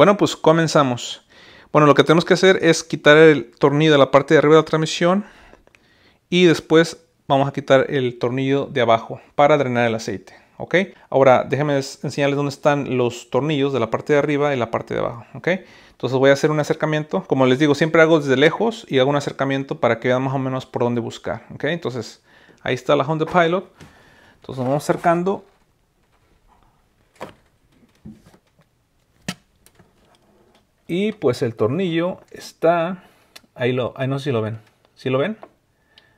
Bueno, pues comenzamos. Bueno, lo que tenemos que hacer es quitar el tornillo de la parte de arriba de la transmisión y después vamos a quitar el tornillo de abajo para drenar el aceite. ¿ok? Ahora déjenme enseñarles dónde están los tornillos de la parte de arriba y la parte de abajo, ¿ok? Entonces voy a hacer un acercamiento, como les digo, siempre hago desde lejos y hago un acercamiento para que vean más o menos por dónde buscar, Entonces ahí está la Honda Pilot, entonces nos vamos acercando Y pues el tornillo está... Ahí lo... Ahí no sé si lo ven. si lo ven?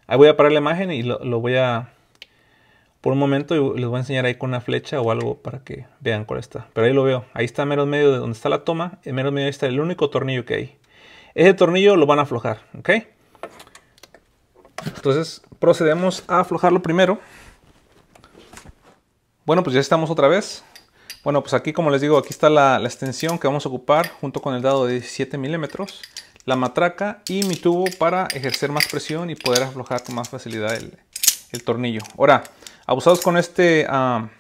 Ahí voy a parar la imagen y lo, voy a... Por un momento y les voy a enseñar ahí con una flecha o algo para que vean cuál está. Pero ahí lo veo. Ahí está menos medio de donde está la toma. En menos medio ahí está el único tornillo que hay. Ese tornillo lo van a aflojar. ¿Ok? Entonces procedemos a aflojarlo primero. Bueno, pues ya estamos otra vez. Bueno, pues aquí como les digo, aquí está la, extensión que vamos a ocupar junto con el dado de 17 milímetros, la matraca y mi tubo para ejercer más presión y poder aflojar con más facilidad el, tornillo. Ahora, abusados con este, ah,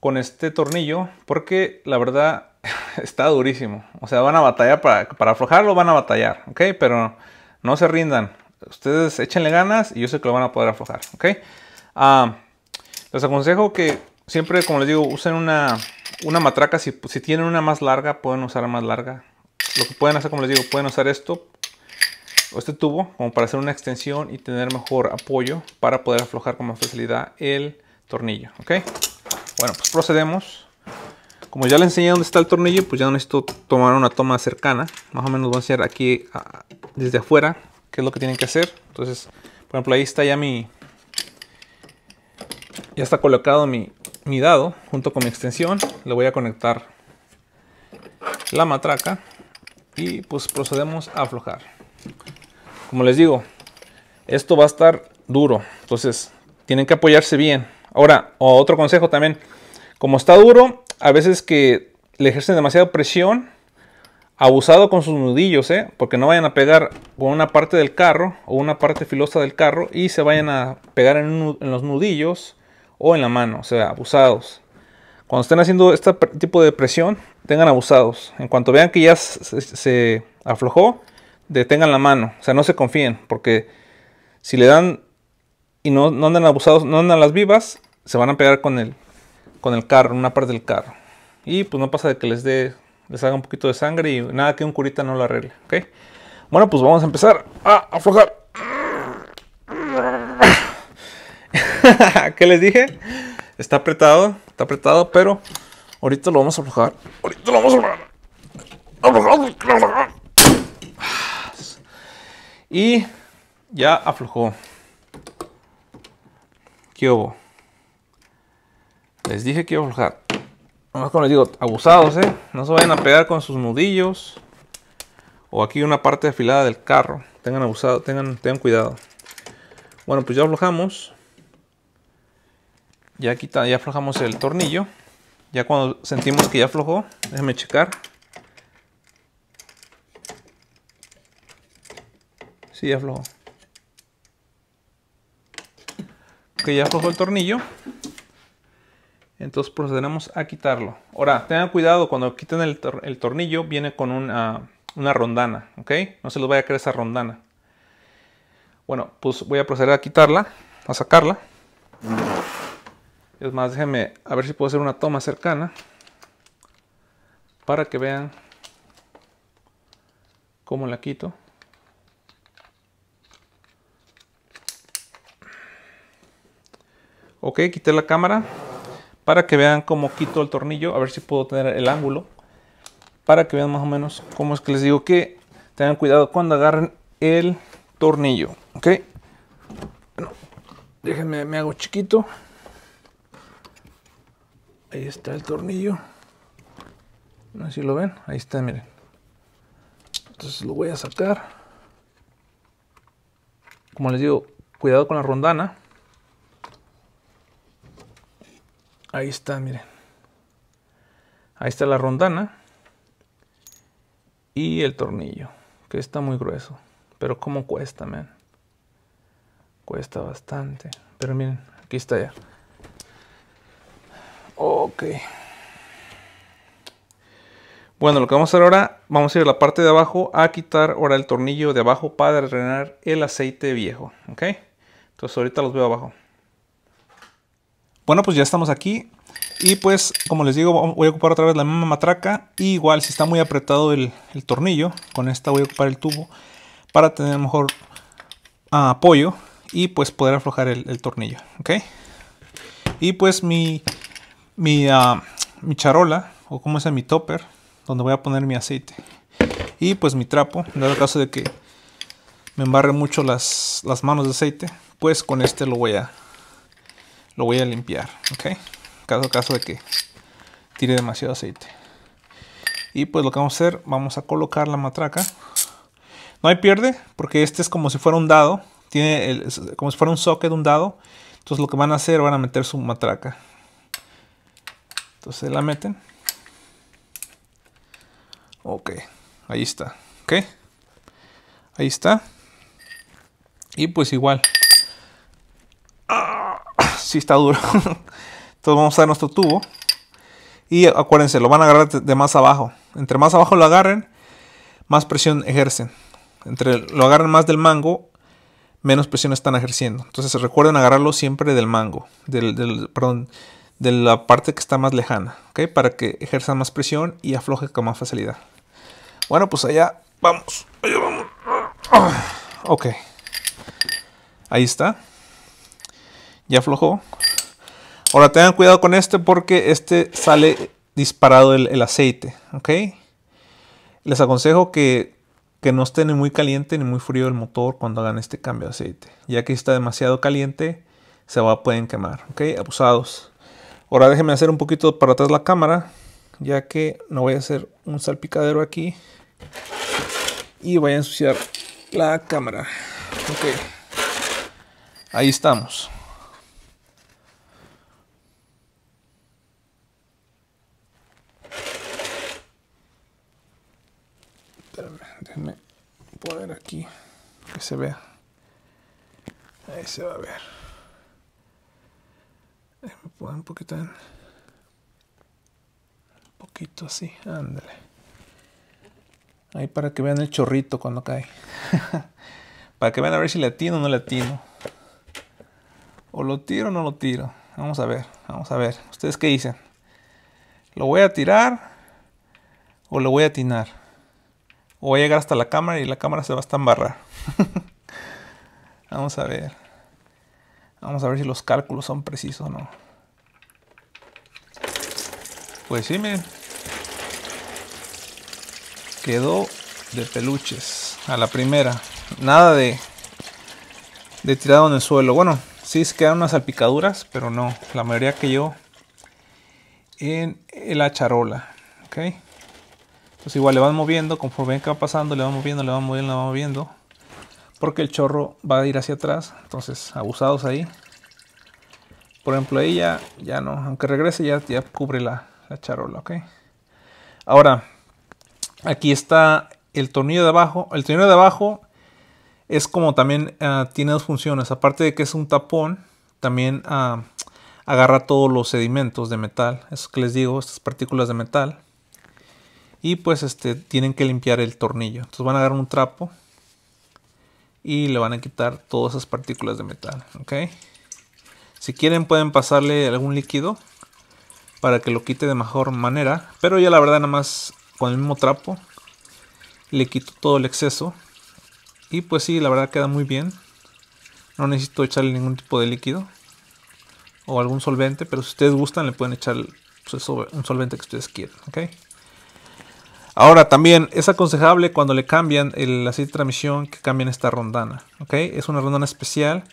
con este tornillo porque la verdad está durísimo. O sea, van a batallar para, aflojarlo, van a batallar, ¿ok? Pero no se rindan. Ustedes échenle ganas y yo sé que lo van a poder aflojar, ¿ok? Ah, les aconsejo que siempre, como les digo, usen una, una matraca. Si, tienen una más larga, pueden usar más larga. Lo que pueden hacer, como les digo, pueden usar esto o este tubo como para hacer una extensión y tener mejor apoyo para poder aflojar con más facilidad el tornillo. ¿Ok? Bueno, pues procedemos. Como ya les enseñé dónde está el tornillo, pues ya necesito tomar una toma cercana. Más o menos voy a hacer aquí ah, desde afuera qué es lo que tienen que hacer. Entonces, por ejemplo, ahí está ya mi... Ya está colocado mi, mi dado junto con mi extensión. Le voy a conectar la matraca y pues procedemos a aflojar. Como les digo, esto va a estar duro, entonces tienen que apoyarse bien. Ahora, otro consejo también, como está duro, a veces que le ejercen demasiada presión, abusado con sus nudillos, ¿eh? porque no vayan a pegar con una parte del carro o una parte filosa del carro y se vayan a pegar en los nudillos o en la mano, o sea, abusados. Cuando estén haciendo este tipo de presión, tengan abusados. En cuanto vean que ya se, aflojó, detengan la mano. O sea, no se confíen, porque si le dan y no, andan abusados, no andan las vivas, se van a pegar con el, con el carro, una parte del carro. Y pues no pasa de que les dé, les haga un poquito de sangre y nada que un curita no lo arregle, ¿ok? Bueno, pues vamos a empezar a aflojar. ¿Qué les dije? Está apretado, está apretado, pero ahorita lo vamos a aflojar. Ahorita lo vamos a aflojar. Y ya aflojó. ¿Qué hubo? Les dije que iba a aflojar. como les digo, abusados, ¿eh? No se vayan a pegar con sus nudillos. O aquí una parte afilada del carro. Tengan abusado, tengan, tengan cuidado. Bueno, pues ya aflojamos. Ya quita, ya aflojamos el tornillo. Ya cuando sentimos que ya aflojó, déjame checar. Si ya aflojó. Que ya aflojó el tornillo. Entonces procederemos a quitarlo. Ahora, tengan cuidado, cuando quiten el, tornillo viene con ah, una, rondana, ¿ok? No se les vaya a creer esa rondana. Bueno, pues voy a proceder a quitarla, a sacarla. Es más, déjenme a ver si puedo hacer una toma cercana para que vean cómo la quito. Ok, quité la cámara para que vean cómo quito el tornillo, a ver si puedo tener el ángulo, para que vean más o menos cómo es que les digo que tengan cuidado cuando agarren el tornillo, ok. Bueno, déjenme, me hago chiquito ahí está el tornillo no sé si lo ven ahí está miren entonces lo voy a sacar como les digo cuidado con la rondana ahí está miren ahí está la rondana y el tornillo que está muy grueso pero como cuesta man cuesta bastante pero miren aquí está ya Ok. Bueno, lo que vamos a hacer ahora, vamos a ir a la parte de abajo a quitar ahora el tornillo de abajo para drenar el aceite viejo. Ok. Entonces ahorita los veo abajo. Bueno, pues ya estamos aquí. Y pues, como les digo, voy a ocupar otra vez la misma matraca. igual, si está muy apretado el, tornillo, con esta voy a ocupar el tubo para tener mejor ah, apoyo y pues poder aflojar el, el tornillo. ¿Ok? Y pues mi mi, ah, mi charola, o como sea mi topper, donde voy a poner mi aceite. Y pues mi trapo, en caso de que me embarre mucho las, manos de aceite, pues con este lo voy a lo voy a limpiar, ¿ok? Caso caso de que tire demasiado aceite. Y pues lo que vamos a hacer, vamos a colocar la matraca. No hay pierde, porque este es como si fuera un dado, tiene como si fuera un socket, un dado. Entonces lo que van a hacer, van a meter su matraca entonces la meten. Ok, ahí está. Ok, ahí está. Y pues igual. Ah, sí está duro. Entonces vamos a dar nuestro tubo. Y acuérdense, lo van a agarrar de más abajo. Entre más abajo lo agarren, más presión ejercen. Entre lo agarren más del mango, menos presión están ejerciendo. Entonces recuerden agarrarlo siempre del mango. Del, del perdón, de la parte que está más lejana, ¿ok? Para que ejerza más presión y afloje con más facilidad. Bueno, pues allá vamos. Allá vamos. Ah. Ok. Ahí está. Ya aflojó. Ahora tengan cuidado con este porque este sale disparado el, aceite, ¿ok? Les aconsejo que, que, no esté ni muy caliente ni muy frío el motor cuando hagan este cambio de aceite. Ya que está demasiado caliente, se va, pueden quemar, ¿ok? Abusados. Ahora déjenme hacer un poquito para atrás la cámara, ya que no voy a hacer un salpicadero aquí y voy a ensuciar la cámara. Ok, ahí estamos. Déjenme poner aquí que se vea. Ahí se va a ver. un poquito eh. un poquito así, ándale. Ahí para que vean el chorrito cuando cae. para que vean a ver si atino o no atino O lo tiro o no lo tiro. Vamos a ver, vamos a ver. ¿Ustedes qué dicen? ¿Lo voy a tirar o lo voy a atinar? O voy a llegar hasta la cámara y la cámara se va a embarrar vamos a ver. Vamos a ver si los cálculos son precisos o no. Pues sí, miren. Quedó de peluches a la primera. Nada de, de tirado en el suelo. Bueno, sí se quedan unas salpicaduras, pero no. La mayoría que yo en la charola. ¿Ok? Entonces igual le van moviendo, conforme va pasando, le van moviendo, le van moviendo, le van moviendo porque el chorro va a ir hacia atrás, entonces abusados ahí. Por ejemplo, ahí ya, ya no, aunque regrese ya, ya cubre la, charola, ¿ok? Ahora, aquí está el tornillo de abajo. El tornillo de abajo es como también ah, tiene dos funciones. Aparte de que es un tapón, también ah, agarra todos los sedimentos de metal. Eso que les digo, estas partículas de metal. Y pues este, tienen que limpiar el tornillo. Entonces van a agarrar un trapo y le van a quitar todas esas partículas de metal. ¿ok? Si quieren pueden pasarle algún líquido para que lo quite de mejor manera. Pero ya la verdad nada más con el mismo trapo le quito todo el exceso. Y pues sí, la verdad queda muy bien. No necesito echarle ningún tipo de líquido o algún solvente. Pero si ustedes gustan le pueden echar pues, un solvente que ustedes quieran. ¿okay? Ahora también es aconsejable cuando le cambian el aceite de transmisión que cambien esta rondana. ¿ok? Es una rondana especial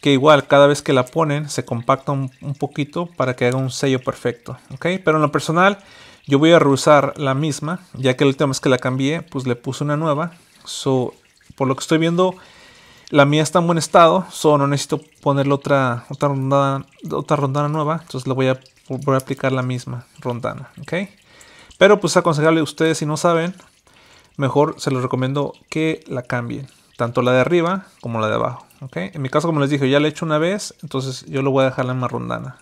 que igual cada vez que la ponen se compacta un, poquito para que haga un sello perfecto. ¿ok? Pero en lo personal yo voy a reusar la misma ya que el última es que la cambié pues le puse una nueva. por lo que estoy viendo la mía está en buen estado. solo no necesito ponerle otra, otra, rondana, nueva. Entonces le voy a, voy a aplicar la misma rondana. ¿ok? Pero pues aconsejable a ustedes si no saben, mejor se los recomiendo que la cambien. Tanto la de arriba como la de abajo. ¿okay? En mi caso, como les dije, ya la he hecho una vez, entonces yo lo voy a dejar en marrondana.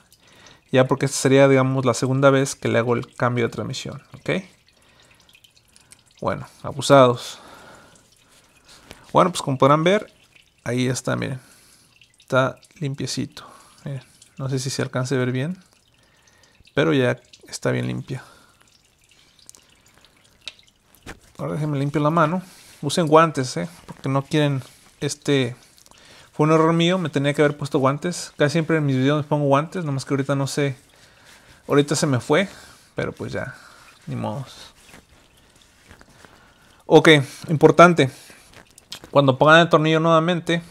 Ya porque esta sería, digamos, la segunda vez que le hago el cambio de transmisión. Bueno, abusados. Bueno, pues como podrán ver, ahí está, miren. Está limpiecito. no sé si se alcance a ver bien, pero ya está bien limpia. Ahora déjenme limpio la mano. Usen guantes, ¿eh? Porque no quieren este... Fue un error mío, me tenía que haber puesto guantes. Casi siempre en mis videos pongo guantes, nomás que ahorita no sé. Ahorita se me fue, pero pues ya, ni modos. Ok, importante. Cuando pongan el tornillo nuevamente,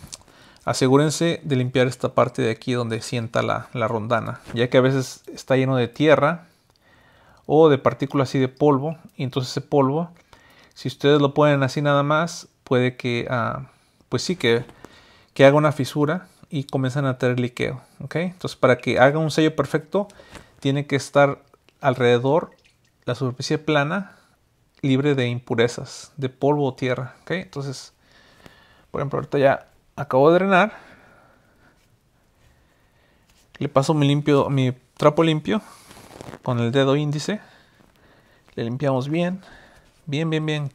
asegúrense de limpiar esta parte de aquí donde sienta la, la rondana, ya que a veces está lleno de tierra o de partículas así de polvo, y entonces ese polvo si ustedes lo ponen así nada más, puede que, ah, pues sí, que, que haga una fisura y comiencen a tener liqueo. ¿ok? Entonces, para que haga un sello perfecto, tiene que estar alrededor la superficie plana, libre de impurezas, de polvo o tierra. ¿ok? Entonces, por ejemplo, ahorita ya acabo de drenar. Le paso mi, limpio, mi trapo limpio con el dedo índice. Le limpiamos bien bien, bien, bien.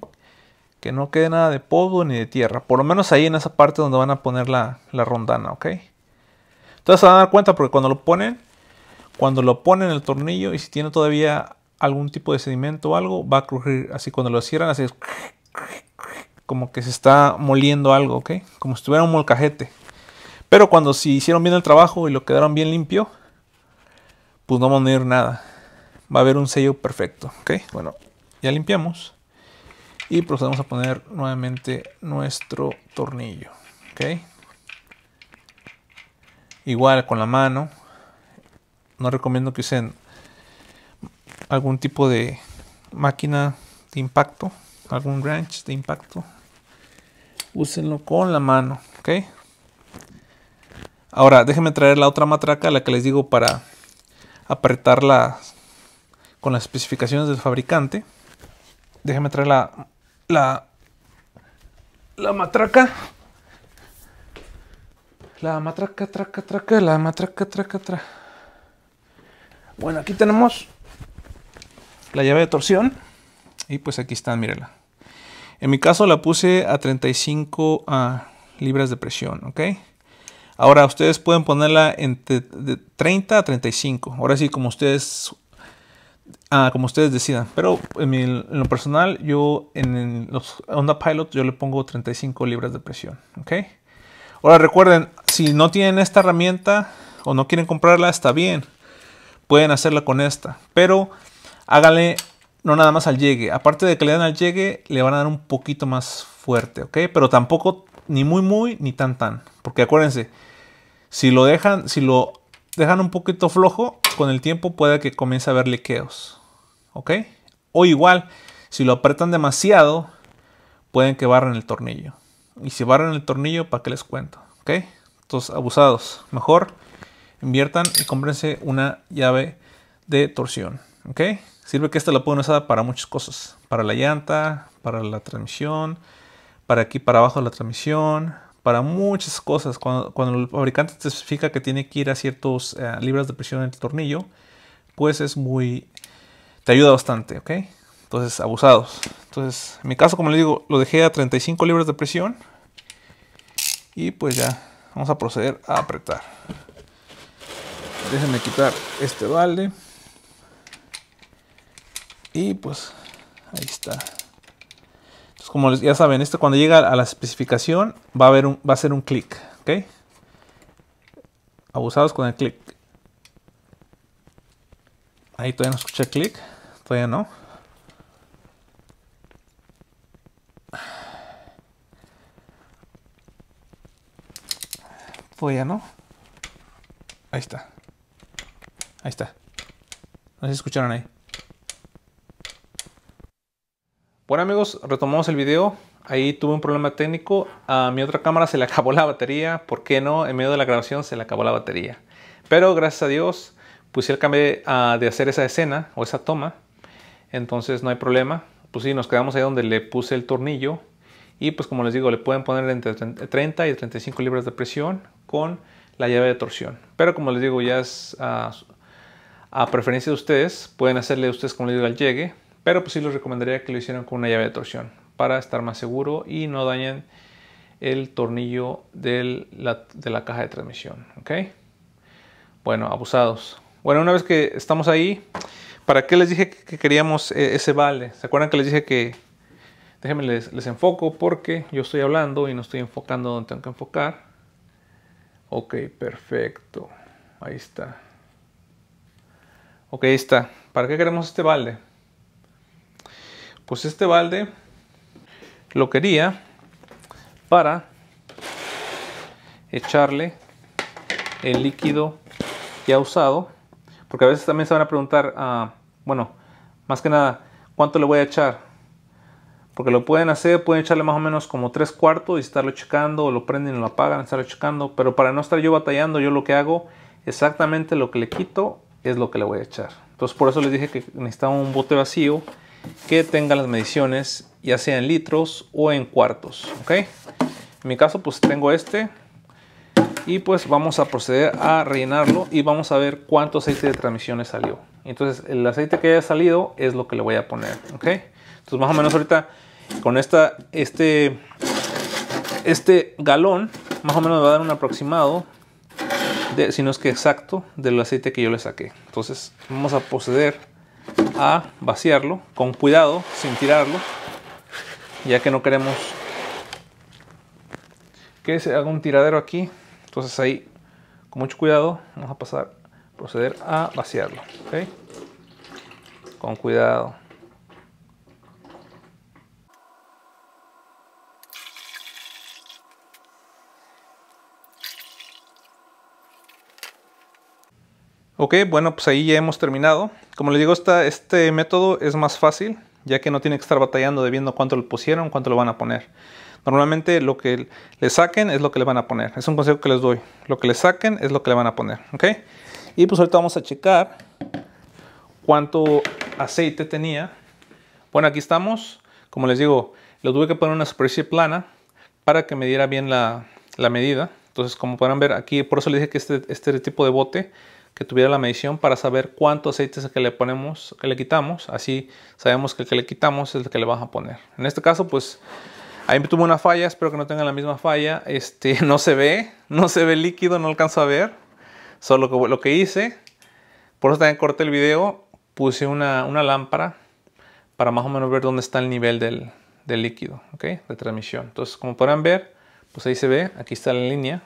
Que no quede nada de polvo ni de tierra. Por lo menos ahí en esa parte donde van a poner la, rondana, ¿ok? Entonces se van a dar cuenta porque cuando lo ponen, cuando lo ponen el tornillo y si tiene todavía algún tipo de sedimento o algo, va a crujir. Así cuando lo cierran, así como que se está moliendo algo, ¿ok? Como si tuviera un molcajete. Pero cuando si hicieron bien el trabajo y lo quedaron bien limpio, pues no va a venir nada. Va a haber un sello perfecto, ¿ok? Bueno, ya limpiamos y procedemos pues a poner nuevamente nuestro tornillo ok igual con la mano no recomiendo que usen algún tipo de máquina de impacto algún wrench de impacto úsenlo con la mano ok ahora déjenme traer la otra matraca la que les digo para apretarla con las especificaciones del fabricante déjenme traer la la, la matraca. La matraca, traca, traca, la matraca, traca, traca. Bueno, aquí tenemos la llave de torsión. Y pues aquí está, mírela En mi caso la puse a 35 ah, libras de presión, ¿ok? Ahora ustedes pueden ponerla entre 30 a 35. Ahora sí, como ustedes Ah, como ustedes decidan. Pero en, lo personal, yo en los Honda Pilot yo le pongo 35 libras de presión. ¿Ok? Ahora recuerden, si no tienen esta herramienta o no quieren comprarla, está bien. Pueden hacerla con esta. Pero háganle no nada más al llegue. Aparte de que le dan al llegue, le van a dar un poquito más fuerte. ¿Ok? Pero tampoco ni muy muy ni tan tan. Porque acuérdense, si lo dejan, si lo dejan un poquito flojo, con el tiempo puede que comience a haber liqueos. ¿Ok? O igual, si lo apretan demasiado, pueden que barren el tornillo. Y si barren el tornillo, ¿para qué les cuento? ¿Ok? Entonces, abusados. Mejor inviertan y cómprense una llave de torsión. ¿Ok? Sirve que esta la pueden usar para muchas cosas. Para la llanta, para la transmisión, para aquí para abajo la transmisión, para muchas cosas. Cuando, el fabricante te especifica que tiene que ir a ciertos eh, libras de presión en el tornillo, pues es muy... te ayuda bastante, ¿ok? Entonces, abusados. Entonces, en mi caso, como les digo, lo dejé a 35 libras de presión. Y pues ya, vamos a proceder a apretar. Déjenme quitar este balde. Y pues, ahí está como ya saben, esto cuando llega a la especificación va a, haber un, va a ser un clic, ¿ok? Abusados con el clic. Ahí todavía no escuché clic, todavía no. Todavía no. Ahí está. Ahí está. No sé si escucharon ahí. Bueno amigos, retomamos el video. Ahí tuve un problema técnico. A mi otra cámara se le acabó la batería. ¿Por qué no? En medio de la grabación se le acabó la batería. Pero gracias a Dios Pues el cambio de, hacer esa escena o esa toma. Entonces no hay problema. Pues sí, nos quedamos ahí donde le puse el tornillo. Y pues como les digo, le pueden poner entre 30 y 35 libras de presión con la llave de torsión. Pero como les digo, ya es ah, a preferencia de ustedes. Pueden hacerle ustedes como les digo al llegue pero pues sí les recomendaría que lo hicieran con una llave de torsión para estar más seguro y no dañen el tornillo de la caja de transmisión. ¿ok? Bueno, abusados. Bueno, una vez que estamos ahí, ¿para qué les dije que queríamos eh, ese vale? ¿Se acuerdan que les dije que... Déjenme les, les enfoco porque yo estoy hablando y no estoy enfocando donde tengo que enfocar. Ok, perfecto. Ahí está. Ok, ahí está. ¿Para qué queremos este balde? pues este balde lo quería para echarle el líquido ya usado. Porque a veces también se van a preguntar, ah, bueno, más que nada, ¿cuánto le voy a echar? Porque lo pueden hacer, pueden echarle más o menos como tres cuartos y estarlo checando, o lo prenden y lo apagan, estarlo checando. Pero para no estar yo batallando, yo lo que hago, exactamente lo que le quito es lo que le voy a echar. Entonces por eso les dije que necesitaba un bote vacío que tenga las mediciones ya sea en litros o en cuartos. ¿ok? En mi caso pues tengo este y pues vamos a proceder a rellenarlo y vamos a ver cuánto aceite de transmisión salió. Entonces el aceite que haya salido es lo que le voy a poner. ¿ok? Entonces más o menos ahorita con esta, este, este galón más o menos va a dar un aproximado de, si no es que exacto del aceite que yo le saqué. Entonces vamos a proceder a vaciarlo con cuidado, sin tirarlo, ya que no queremos que se haga un tiradero aquí. Entonces ahí, con mucho cuidado, vamos a pasar, proceder a vaciarlo. Con cuidado. Ok, bueno, pues ahí ya hemos terminado. Como les digo, esta, este método es más fácil, ya que no tiene que estar batallando de cuánto le pusieron, cuánto lo van a poner. Normalmente lo que le saquen es lo que le van a poner. Es un consejo que les doy. Lo que le saquen es lo que le van a poner. ¿Ok? Y pues ahorita vamos a checar cuánto aceite tenía. Bueno, aquí estamos. Como les digo, lo tuve que poner una superficie plana para que me diera bien la, medida. Entonces, como podrán ver aquí, por eso le dije que este, este tipo de bote que tuviera la medición para saber cuánto aceite es que le ponemos, que le quitamos. Así sabemos que el que le quitamos es el que le vas a poner. En este caso, pues ahí me tuvo una falla, espero que no tenga la misma falla. Este, no se ve, no se ve líquido, no alcanzo a ver. Solo lo que, hice, por eso también corté el video, puse una, lámpara para más o menos ver dónde está el nivel del, del líquido, ¿ok? De transmisión. Entonces, como podrán ver, pues ahí se ve, aquí está la línea.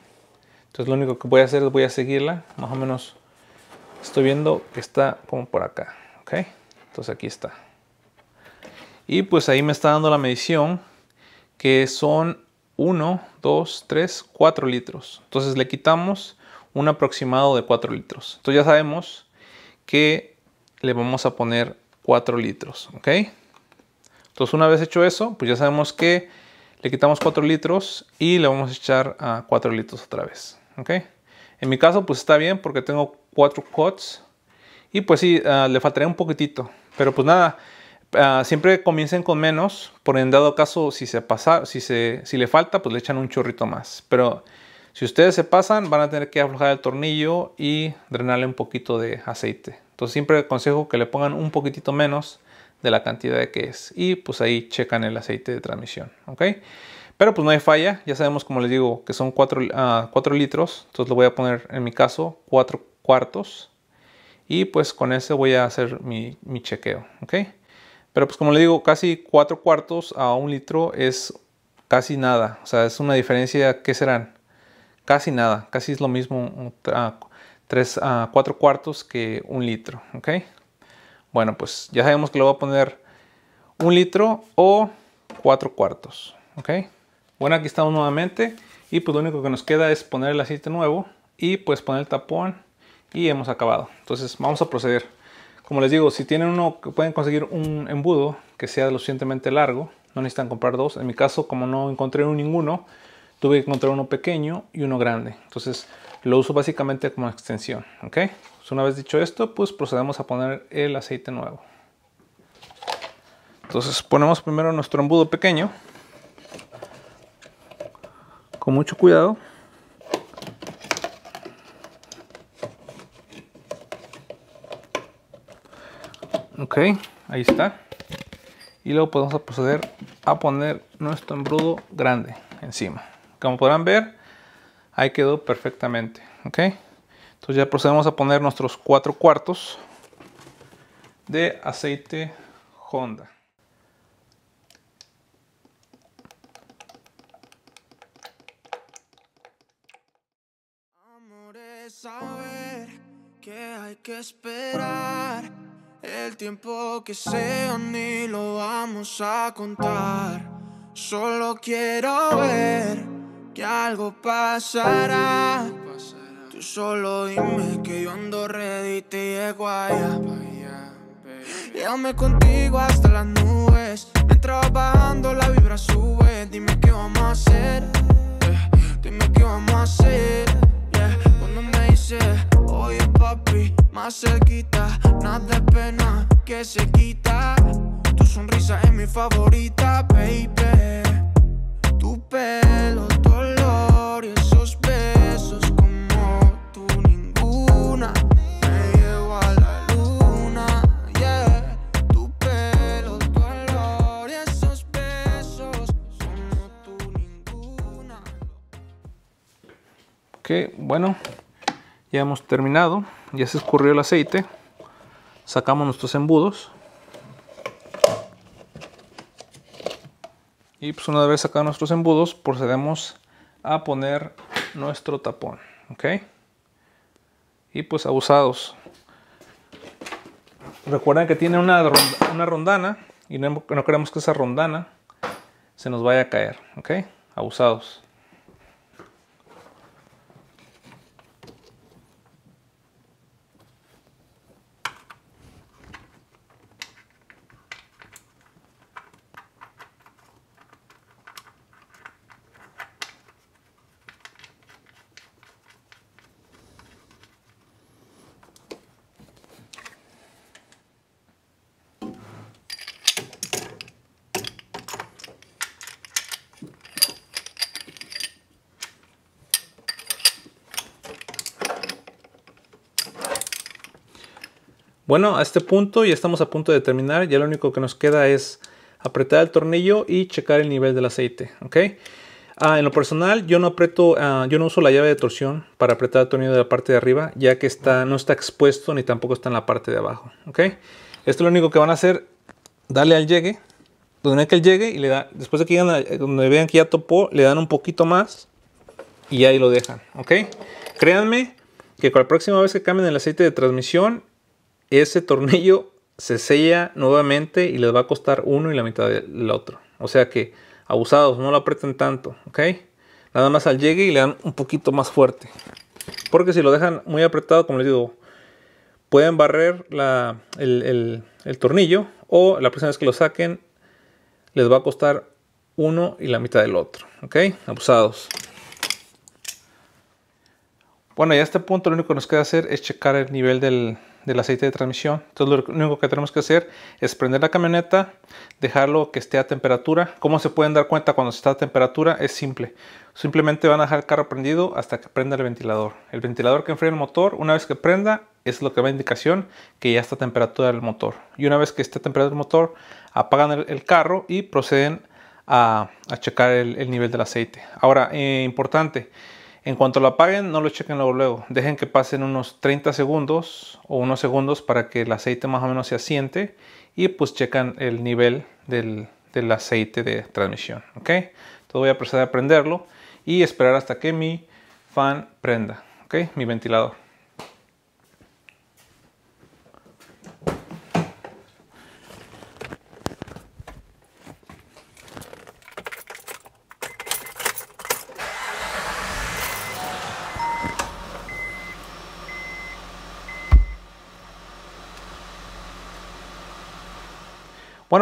Entonces lo único que voy a hacer es voy a seguirla, más o menos estoy viendo que está como por acá, ¿ok? Entonces aquí está. Y pues ahí me está dando la medición que son 1, 2, 3, 4 litros. Entonces le quitamos un aproximado de 4 litros. Entonces ya sabemos que le vamos a poner 4 litros, ¿ok? Entonces una vez hecho eso, pues ya sabemos que le quitamos 4 litros y le vamos a echar a 4 litros otra vez, ¿ok? En mi caso pues está bien porque tengo cuatro quads y pues sí, ah, le faltaría un poquitito. Pero pues nada, ah, siempre comiencen con menos, por en dado caso si se pasa, si, se, si le falta pues le echan un chorrito más. Pero si ustedes se pasan van a tener que aflojar el tornillo y drenarle un poquito de aceite. Entonces siempre aconsejo que le pongan un poquitito menos de la cantidad de que es. Y pues ahí checan el aceite de transmisión. ¿ok? Pero pues no hay falla, ya sabemos como les digo que son 4 ah, litros, entonces lo voy a poner en mi caso 4 cuartos y pues con ese voy a hacer mi, chequeo, ¿ok? Pero pues como le digo, casi 4 cuartos a 1 litro es casi nada, o sea, es una diferencia, que serán? Casi nada, casi es lo mismo 3 a 4 cuartos que 1 litro, ¿ok? Bueno, pues ya sabemos que lo voy a poner 1 litro o 4 cuartos, ¿ok? Bueno, aquí estamos nuevamente y pues lo único que nos queda es poner el aceite nuevo y pues poner el tapón y hemos acabado. Entonces vamos a proceder. Como les digo, si tienen uno que pueden conseguir un embudo que sea lo suficientemente largo, no necesitan comprar dos. En mi caso, como no encontré ninguno, tuve que encontrar uno pequeño y uno grande. Entonces lo uso básicamente como extensión. ¿ok? Pues, una vez dicho esto, pues procedemos a poner el aceite nuevo. Entonces ponemos primero nuestro embudo pequeño con mucho cuidado ok ahí está y luego podemos proceder a poner nuestro embrudo grande encima como podrán ver ahí quedó perfectamente ok entonces ya procedemos a poner nuestros cuatro cuartos de aceite Honda el tiempo que sea ni lo vamos a contar. Solo quiero ver que algo pasará. Tú solo dime que yo ando ready y te llego allá. Llévame contigo hasta las nubes. Mientras bajando la vibra sube. Dime qué vamos a hacer. Dime qué vamos a hacer. Cuando me dice, oye papi más quita, nada de pena que se quita. Tu sonrisa es mi favorita, baby. Tu pelo, tu olor y esos besos como tú ninguna. Me llevo a la luna, yeah. Tu pelo, tu olor y esos besos como tú ninguna. Ok, bueno, ya hemos terminado ya se escurrió el aceite sacamos nuestros embudos y pues una vez sacados nuestros embudos procedemos a poner nuestro tapón ok y pues abusados recuerden que tiene una, una rondana y no, no queremos que esa rondana se nos vaya a caer ok abusados Bueno, a este punto ya estamos a punto de terminar. Ya lo único que nos queda es apretar el tornillo y checar el nivel del aceite. ¿ok? Ah, en lo personal, yo no aprieto, ah, yo no uso la llave de torsión para apretar el tornillo de la parte de arriba, ya que está, no está expuesto ni tampoco está en la parte de abajo. ¿ok? Esto lo único que van a hacer, darle al llegue, donde que llegue y le da, después de que eh, vean que ya topó, le dan un poquito más y ahí lo dejan. ¿ok? Créanme que con la próxima vez que cambien el aceite de transmisión, ese tornillo se sella nuevamente y les va a costar uno y la mitad del otro. O sea que abusados, no lo aprieten tanto, ¿ok? Nada más al llegue y le dan un poquito más fuerte. Porque si lo dejan muy apretado, como les digo, pueden barrer el, el, tornillo o la próxima vez que lo saquen les va a costar uno y la mitad del otro, ¿ok? Abusados. Bueno, y a este punto lo único que nos queda hacer es checar el nivel del, del aceite de transmisión. Entonces lo único que tenemos que hacer es prender la camioneta, dejarlo que esté a temperatura. ¿Cómo se pueden dar cuenta cuando está a temperatura? Es simple. Simplemente van a dejar el carro prendido hasta que prenda el ventilador. El ventilador que enfría el motor, una vez que prenda, es lo que va a indicación que ya está a temperatura del motor. Y una vez que esté a temperatura del motor, apagan el, carro y proceden a, checar el, nivel del aceite. Ahora, eh, importante, en cuanto lo apaguen, no lo chequen luego, Dejen que pasen unos 30 segundos o unos segundos para que el aceite más o menos se asiente y pues checan el nivel del, aceite de transmisión. ¿ok? Entonces voy a proceder a prenderlo y esperar hasta que mi fan prenda, ¿ok? mi ventilador.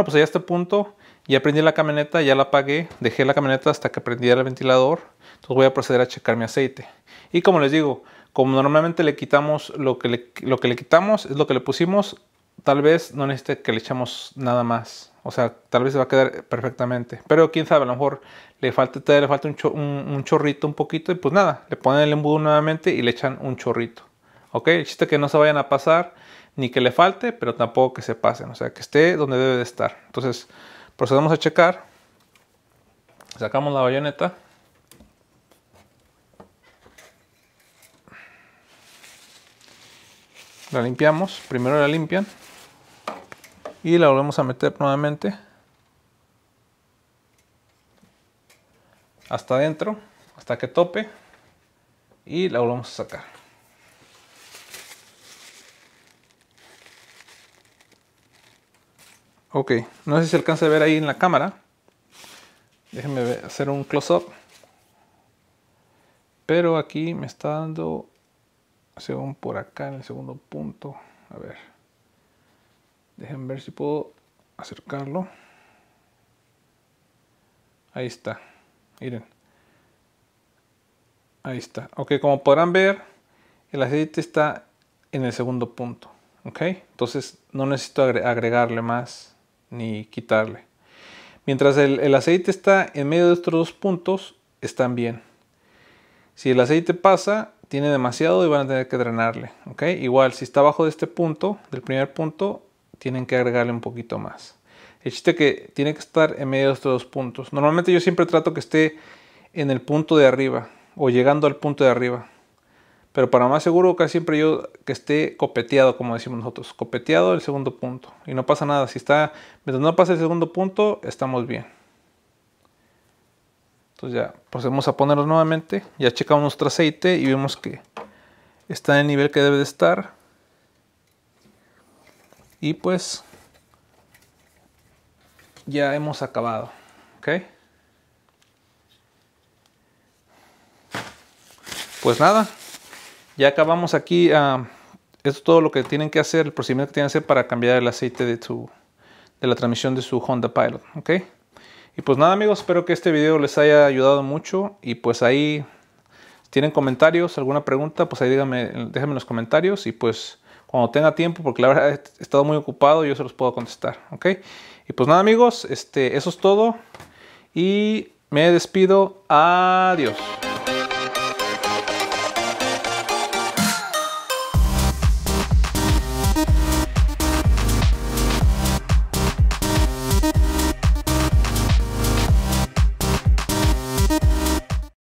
pues ya a este punto ya prendí la camioneta, ya la apagué, dejé la camioneta hasta que prendiera el ventilador. Entonces voy a proceder a checar mi aceite. Y como les digo, como normalmente le quitamos lo que le, lo que le quitamos es lo que le pusimos, tal vez no necesite que le echamos nada más. O sea, tal vez se va a quedar perfectamente. Pero quién sabe, a lo mejor le falta, le falta un, chorrito un poquito y pues nada, le ponen el embudo nuevamente y le echan un chorrito. Ok, el chiste que no se vayan a pasar ni que le falte, pero tampoco que se pasen, o sea, que esté donde debe de estar. Entonces, procedemos a checar. Sacamos la bayoneta. La limpiamos, primero la limpian y la volvemos a meter nuevamente hasta adentro, hasta que tope y la volvemos a sacar. Ok, no sé si se alcanza a ver ahí en la cámara. Déjenme hacer un close-up. Pero aquí me está dando, según por acá, en el segundo punto. A ver. Déjenme ver si puedo acercarlo. Ahí está. Miren. Ahí está. Ok, como podrán ver, el aceite está en el segundo punto. Ok, entonces no necesito agregarle más ni quitarle. Mientras el, aceite está en medio de estos dos puntos, están bien. Si el aceite pasa, tiene demasiado y van a tener que drenarle. ¿ok? Igual, si está abajo de este punto, del primer punto, tienen que agregarle un poquito más. El chiste que tiene que estar en medio de estos dos puntos. Normalmente yo siempre trato que esté en el punto de arriba o llegando al punto de arriba. Pero para más seguro, casi siempre yo que esté copeteado, como decimos nosotros, copeteado el segundo punto. Y no pasa nada, si está, mientras no pasa el segundo punto, estamos bien. Entonces ya procedemos a ponerlo nuevamente, ya checamos nuestro aceite y vemos que está en el nivel que debe de estar. Y pues ya hemos acabado, ¿ok? Pues nada, ya acabamos aquí. Ah, esto es todo lo que tienen que hacer, el procedimiento que tienen que hacer para cambiar el aceite de, de la transmisión de su Honda Pilot. ¿ok? Y pues nada amigos, espero que este video les haya ayudado mucho. Y pues ahí, tienen comentarios, alguna pregunta, pues ahí díganme, déjenme en los comentarios. Y pues cuando tenga tiempo, porque la verdad he estado muy ocupado, yo se los puedo contestar. ¿ok? Y pues nada amigos, este, eso es todo. Y me despido. Adiós.